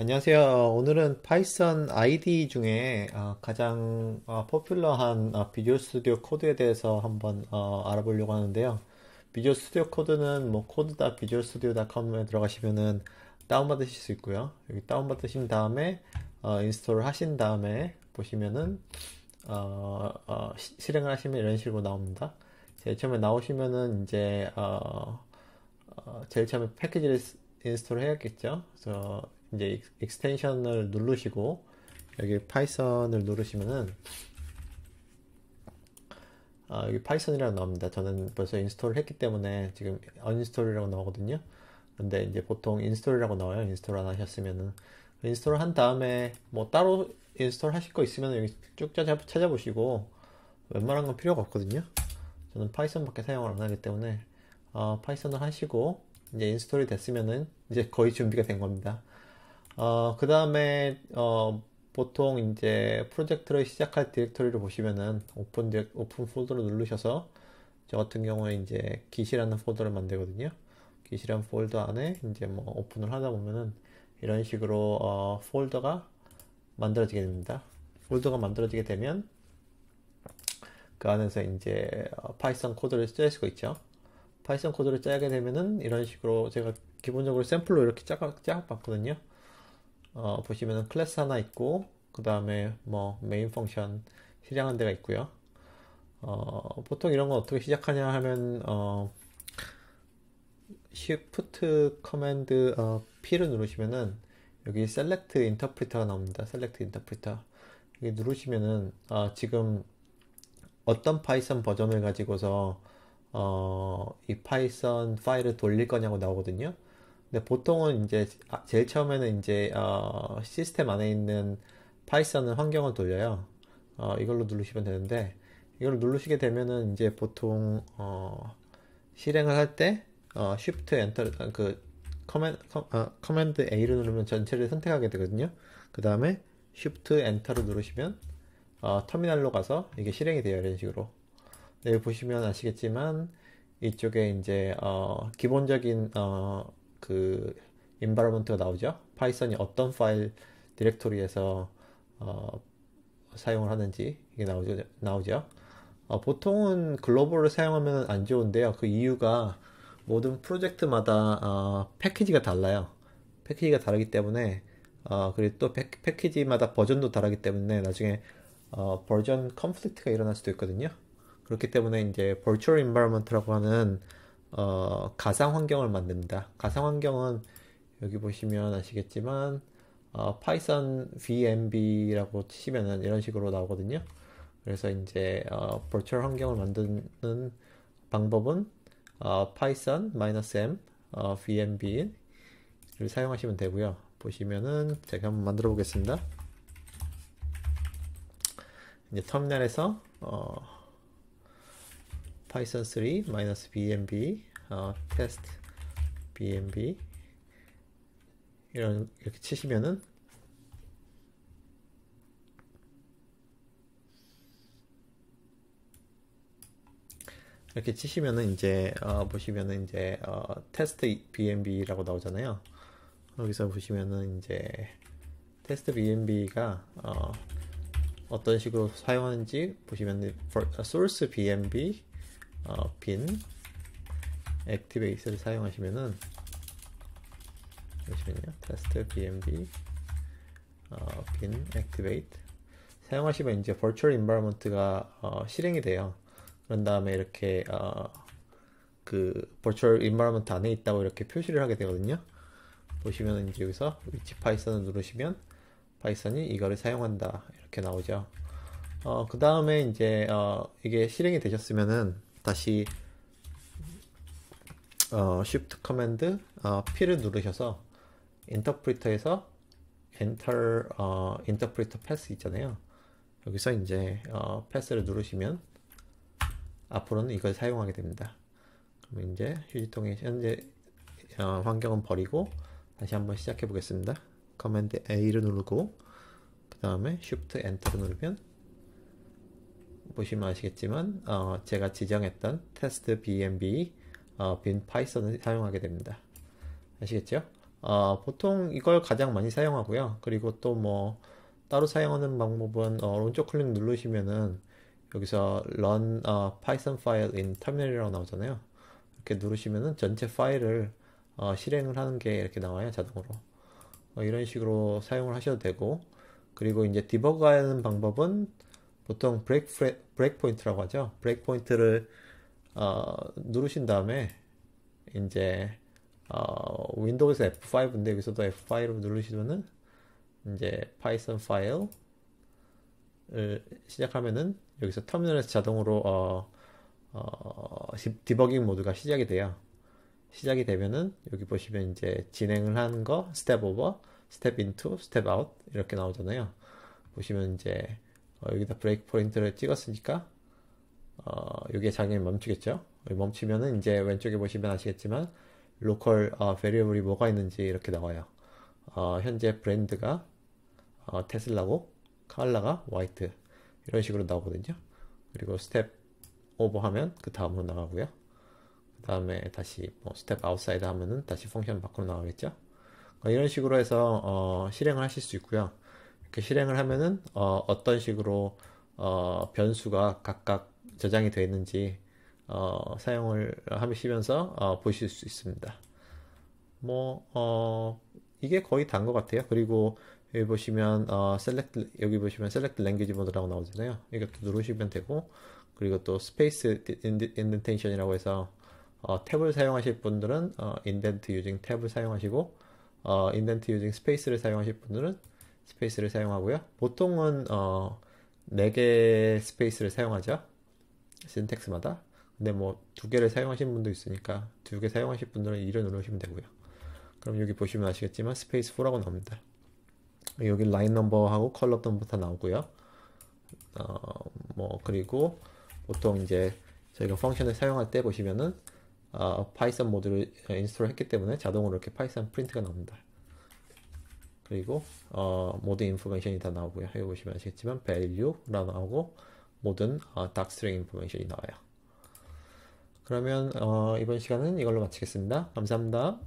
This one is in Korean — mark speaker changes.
Speaker 1: 안녕하세요. 오늘은 파이썬 ID 중에 어, 가장 포퓰러한 어, 어, 비디오 스튜디오 코드에 대해서 한번 알아보려고 하는데요. 비디오 스튜디오 코드는 뭐 코드다 비주얼 스튜디오 o m 에 들어가시면은 다운받으실 수 있고요. 여기 다운받으신 다음에 인스톨을 하신 다음에 보시면은 어, 어, 시, 실행을 하시면 이런 식으로 나옵니다. 제일 처음에 나오시면은 이제 제일 처음에 패키지를 인스톨 을 해야겠죠. 그래서 이제 익스텐션을 누르시고 여기 파이썬을 누르시면은 아, 여기 파이썬이라고 나옵니다. 저는 벌써 인스톨을 했기 때문에 지금 uninstall이라고 나오거든요. 근데 이제 보통 인스톨이라고 나와요. 인스톨 안 하셨으면은 인스톨을 한 다음에 뭐 따로 인스톨 하실 거 있으면 여기 쭉 찾아보시고 웬만한 건 필요가 없거든요. 저는 파이썬밖에 사용을 안 하기 때문에 어, 파이썬을 하시고 이제 인스톨이 됐으면은 이제 거의 준비가 된 겁니다. 어, 그 다음에, 어, 보통 이제 프로젝트를 시작할 디렉토리를 보시면은 오픈 오픈 폴더를 누르셔서 저 같은 경우에 이제 기시라는 폴더를 만들거든요. 기시라는 폴더 안에 이제 뭐 오픈을 하다 보면은 이런 식으로 어, 폴더가 만들어지게 됩니다. 폴더가 만들어지게 되면 그 안에서 이제 어, 파이썬 코드를 짤 수가 있죠. 파이썬 코드를 짜게 되면은 이런 식으로 제가 기본적으로 샘플로 이렇게 짜, 짜봤거든요. 어, 보시면 클래스 하나 있고 그 다음에 뭐 메인 펑션 실행한 데가 있고요. 어, 보통 이런 건 어떻게 시작하냐 하면 어, Shift c o m 커맨드 어, P를 누르시면은 여기 Select i n t e r p r e t e r 가 나옵니다. Select i n t e r 터프 e 터 이게 누르시면은 어, 지금 어떤 파이썬 버전을 가지고서 어, 이 파이썬 파일을 돌릴 거냐고 나오거든요. 근데 보통은 이제 아, 제일 처음에는 이제 어, 시스템 안에 있는 파이썬은 환경을 돌려요. 어, 이걸로 누르시면 되는데 이걸 누르시게 되면은 이제 보통 어, 실행을 할 때 어, Shift Enter 어, 그 커맨 어, 커맨드 A를 누르면 전체를 선택하게 되거든요. 그 다음에 Shift Enter를 누르시면 어, 터미널로 가서 이게 실행이 돼요 이런 식으로. 여기 네, 보시면 아시겠지만 이쪽에 이제 어, 기본적인 어, 그 인바라먼트가 나오죠. 파이썬이 어떤 파일 디렉토리에서 어, 사용을 하는지 이게 나오죠. 나오죠. 어, 보통은 글로벌을 사용하면 안 좋은데요. 그 이유가 모든 프로젝트마다 어, 패키지가 달라요. 패키지가 다르기 때문에 어, 그리고 또 패, 키지마다 버전도 다르기 때문에 나중에 어, 버전 컨플릭트가 일어날 수도 있거든요. 그렇기 때문에 이제 버추얼 인바이러먼트라고 하는 어, 가상 환경을 만듭니다. 가상 환경은 여기 보시면 아시겠지만 어, 파이썬 VMB라고 치면은 시 이런 식으로 나오거든요. 그래서 이제 어, 버추얼 환경을 만드는 방법은 어, 파이썬 -m 어, VMB를 사용하시면 되고요. 보시면은 제가 한번 만들어 보겠습니다. 이제 터미널에서 어, 파이썬 3마 n 너스 b n b 어, 테스트 b n b 이런 이렇게 치시면은 이렇게 치시면은 이제 어, 보시면은 이제 어, 테스트 b n b 라고 나오잖아요. 여기서 보시면은 이제 테스트 b n b 가 어, 떤 식으로 사용하는지 보시면 은 source b n b 어, 빈 액티베이스를 사용하시면은 잠시만요. 테스트 bmd 어, 빈 액티베이트 사용하시면 이제 버추얼 인바이러먼트가 어, 실행이 돼요. 그런 다음에 이렇게 어, 그 버추얼 인바이러먼트 안에 있다고 이렇게 표시를 하게 되거든요. 보시면 이제 여기서 위치 파이썬을 누르시면 파이썬이 이거를 사용한다 이렇게 나오죠. 어, 그 다음에 이제 어, 이게 실행이 되셨으면은 다시 어, Shift 커맨드 어, P를 누르셔서 인터프리터에서 Enter 어, 인터프리터 패스 있잖아요. 여기서 이제 어, 패스를 누르시면 앞으로는 이걸 사용하게 됩니다. 그럼 이제 휴지통에 현재 어, 환경은 버리고 다시 한번 시작해 보겠습니다. 커맨드 A를 누르고 그 다음에 Shift Enter를 누르면 보시면 아시겠지만 어, 제가 지정했던 테스트 bmb 어, 빈 파이썬을 사용하게 됩니다. 아시겠죠? 어, 보통 이걸 가장 많이 사용하고요. 그리고 또 뭐 따로 사용하는 방법은 어, 오른쪽 클릭 누르시면은 여기서 run 어, python file in terminal이라고 나오잖아요. 이렇게 누르시면은 전체 파일을 어, 실행을 하는 게 이렇게 나와요 자동으로. 어, 이런 식으로 사용을 하셔도 되고 그리고 이제 디버그하는 방법은 보통 브레이크, 프레, 브레이크 포인트라고 하죠. 브레이크 포인트를 어, 누르신 다음에 이제 어, 윈도우에서 F5인데 여기서도 F5를 누르시면은 이제 파이썬 파일을 시작하면은 여기서 터미널에서 자동으로 어, 어, 디버깅 모드가 시작이 돼요. 시작이 되면은 여기 보시면 이제 진행을 한 거, 스텝 오버, 스텝 인투, 스텝 아웃 이렇게 나오잖아요. 보시면 이제 어, 여기다 브레이크 포인트를 찍었으니까 어, 이게 작용이 멈추겠죠. 멈추면은 이제 왼쪽에 보시면 아시겠지만 로컬 어, 베리어블이 뭐가 있는지 이렇게 나와요. 어, 현재 브랜드가 어, 테슬라고 칼라가 화이트 이런 식으로 나오거든요. 그리고 스텝 오버 하면 그 다음으로 나가고요. 그 다음에 다시 뭐 스텝 아웃사이드 하면은 다시 펑션 밖으로 나가겠죠. 어, 이런 식으로 해서 어, 실행을 하실 수 있고요. 이 실행을 하면은 어, 어떤 식으로 어, 변수가 각각 저장이 되어 있는지 어, 사용을 하시면서 어, 보실 수 있습니다. 뭐 어, 이게 거의 단 것 같아요. 그리고 여기 보시면 어, select 여기 보시면 select language 모드라고 나오잖아요. 이것도 누르시면 되고 그리고 또 space indentation이라고 해서 어, 탭을 사용하실 분들은 어, indent using 탭을 사용하시고 어, indent using space를 사용하실 분들은 스페이스를 사용하고요. 보통은 어, 4개의 스페이스를 사용하죠. 신텍스마다. 근데 뭐 두 개를 사용하신 분도 있으니까 두 개 사용하실 분들은 1을 누르시면 되고요. 그럼 여기 보시면 아시겠지만 스페이스 4라고 나옵니다. 여기 라인 넘버하고 컬러 넘버 다 나오고요. 어, 뭐 그리고 보통 이제 저희가 펑션을 사용할 때 보시면은 어, 아, 파이썬 모드를 인스톨 했기 때문에 자동으로 이렇게 파이썬 프린트가 나옵니다. 그리고 어, 모든 인포메이션이 다 나오고요. 여 보시면 아시겠지만 value라 나오고 모든 어, 닥스트링 인포메이션이 나와요. 그러면 어, 이번 시간은 이걸로 마치겠습니다. 감사합니다.